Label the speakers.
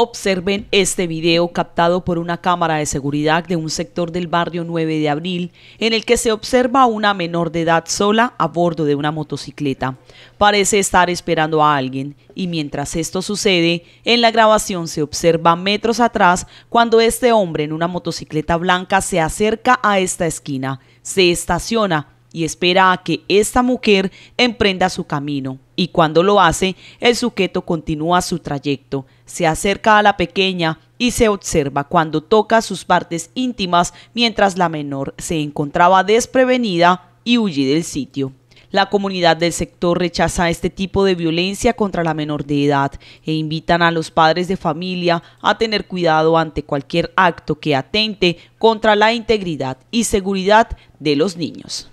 Speaker 1: Observen este video captado por una cámara de seguridad de un sector del barrio 9 de abril en el que se observa a una menor de edad sola a bordo de una motocicleta. Parece estar esperando a alguien y mientras esto sucede, en la grabación se observa metros atrás cuando este hombre en una motocicleta blanca se acerca a esta esquina, se estaciona y espera a que esta mujer emprenda su camino. Y cuando lo hace, el sujeto continúa su trayecto, se acerca a la pequeña y se observa cuando toca sus partes íntimas mientras la menor se encontraba desprevenida y huye del sitio. La comunidad del sector rechaza este tipo de violencia contra la menor de edad e invitan a los padres de familia a tener cuidado ante cualquier acto que atente contra la integridad y seguridad de los niños.